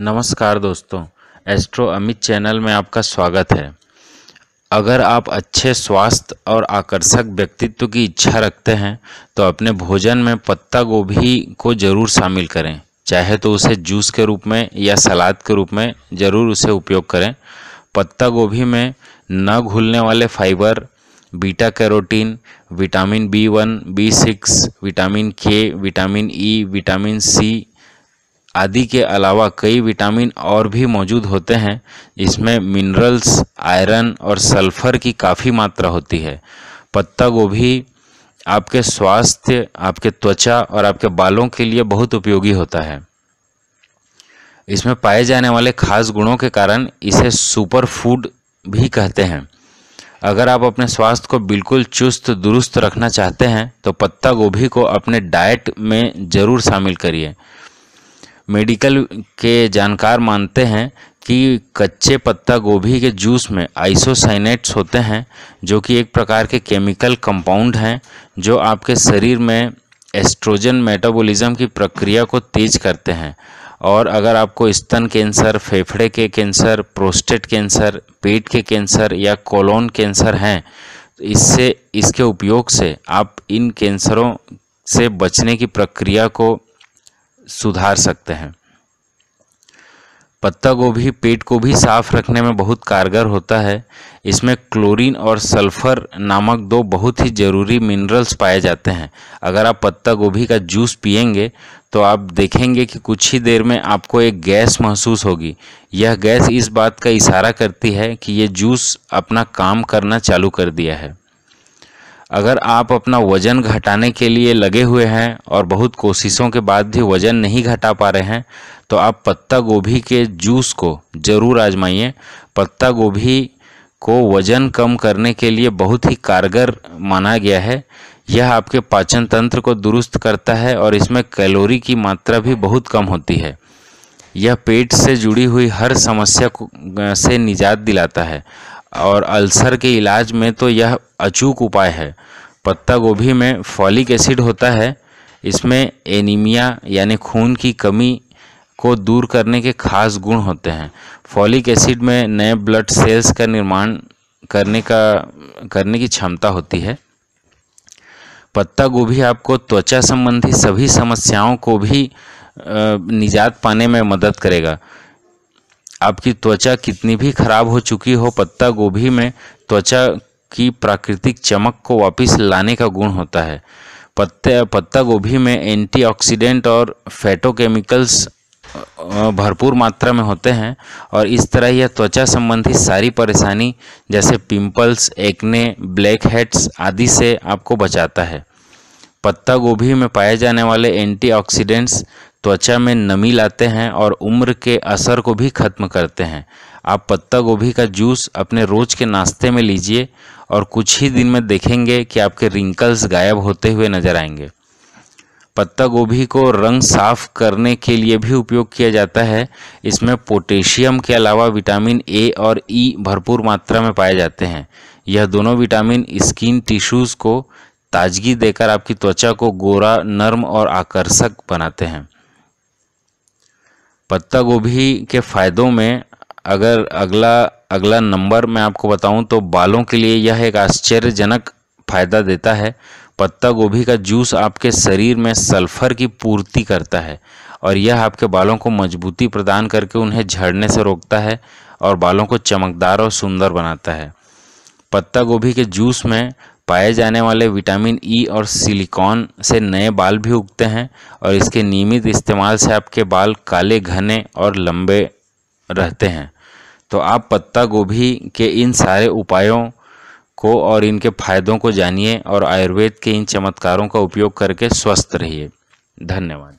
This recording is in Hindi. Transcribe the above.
नमस्कार दोस्तों एस्ट्रो अमित चैनल में आपका स्वागत है अगर आप अच्छे स्वास्थ्य और आकर्षक व्यक्तित्व की इच्छा रखते हैं तो अपने भोजन में पत्ता गोभी को ज़रूर शामिल करें चाहे तो उसे जूस के रूप में या सलाद के रूप में ज़रूर उसे उपयोग करें पत्ता गोभी में न घुलने वाले fibre beta carotene vitamin B one B six vitamin K vitamin E vitamin C आदि के अलावा कई विटामिन और भी मौजूद होते हैं इसमें मिनरल्स आयरन और सल्फर की काफ़ी मात्रा होती है पत्ता गोभी आपके स्वास्थ्य आपके त्वचा और आपके बालों के लिए बहुत उपयोगी होता है इसमें पाए जाने वाले खास गुणों के कारण इसे सुपर फूड भी कहते हैं अगर आप अपने स्वास्थ्य को बिल्कुल चुस्त दुरुस्त रखना चाहते हैं तो पत्ता गोभी को अपने डाइट में ज़रूर शामिल करिए मेडिकल के जानकार मानते हैं कि कच्चे पत्ता गोभी के जूस में आइसोसाइनेट्स होते हैं जो कि एक प्रकार के केमिकल कंपाउंड हैं जो आपके शरीर में एस्ट्रोजन मेटाबॉलिज्म की प्रक्रिया को तेज करते हैं और अगर आपको स्तन कैंसर फेफड़े के कैंसर प्रोस्टेट कैंसर पेट के कैंसर या कोलोन कैंसर हैं तो इससे इसके उपयोग से आप इन कैंसरों से बचने की प्रक्रिया को सुधार सकते हैं पत्ता गोभी पेट को भी साफ रखने में बहुत कारगर होता है इसमें क्लोरीन और सल्फर नामक दो बहुत ही ज़रूरी मिनरल्स पाए जाते हैं अगर आप पत्ता गोभी का जूस पियेंगे तो आप देखेंगे कि कुछ ही देर में आपको एक गैस महसूस होगी यह गैस इस बात का इशारा करती है कि ये जूस अपना काम करना चालू कर दिया है अगर आप अपना वज़न घटाने के लिए लगे हुए हैं और बहुत कोशिशों के बाद भी वज़न नहीं घटा पा रहे हैं तो आप पत्ता गोभी के जूस को ज़रूर आजमाइए पत्ता गोभी को वज़न कम करने के लिए बहुत ही कारगर माना गया है यह आपके पाचन तंत्र को दुरुस्त करता है और इसमें कैलोरी की मात्रा भी बहुत कम होती है यह पेट से जुड़ी हुई हर समस्या को से निजात दिलाता है और अल्सर के इलाज में तो यह अचूक उपाय है पत्ता गोभी में फॉलिक एसिड होता है इसमें एनीमिया यानी खून की कमी को दूर करने के खास गुण होते हैं फॉलिक एसिड में नए ब्लड सेल्स का निर्माण करने का करने की क्षमता होती है पत्ता गोभी आपको त्वचा संबंधी सभी समस्याओं को भी निजात पाने में मदद करेगा आपकी त्वचा कितनी भी खराब हो चुकी हो पत्ता गोभी में त्वचा की प्राकृतिक चमक को वापस लाने का गुण होता है पत्ते पत्ता गोभी में एंटीऑक्सीडेंट और फैटोकेमिकल्स भरपूर मात्रा में होते हैं और इस तरह यह त्वचा संबंधी सारी परेशानी जैसे पिंपल्स एक्ने ब्लैक हेड्स आदि से आपको बचाता है पत्ता गोभी में पाए जाने वाले एंटीऑक्सीडेंट्स त्वचा में नमी लाते हैं और उम्र के असर को भी खत्म करते हैं आप पत्ता गोभी का जूस अपने रोज के नाश्ते में लीजिए और कुछ ही दिन में देखेंगे कि आपके रिंकल्स गायब होते हुए नजर आएंगे पत्ता गोभी को रंग साफ करने के लिए भी उपयोग किया जाता है इसमें पोटेशियम के अलावा विटामिन ए और ई e भरपूर मात्रा में पाए जाते हैं यह दोनों विटामिन स्किन टिश्यूज़ को ताजगी देकर आपकी त्वचा को गोरा नर्म और आकर्षक बनाते हैं पत्ता गोभी के फ़ायदों में अगर अगला अगला नंबर मैं आपको बताऊं तो बालों के लिए यह एक आश्चर्यजनक फ़ायदा देता है पत्ता गोभी का जूस आपके शरीर में सल्फर की पूर्ति करता है और यह आपके बालों को मजबूती प्रदान करके उन्हें झड़ने से रोकता है और बालों को चमकदार और सुंदर बनाता है पत्ता गोभी के जूस में पाए जाने वाले विटामिन ई e और सिलिकॉन से नए बाल भी उगते हैं और इसके नियमित इस्तेमाल से आपके बाल काले घने और लंबे रहते हैं तो आप पत्ता गोभी के इन सारे उपायों को और इनके फायदों को जानिए और आयुर्वेद के इन चमत्कारों का उपयोग करके स्वस्थ रहिए धन्यवाद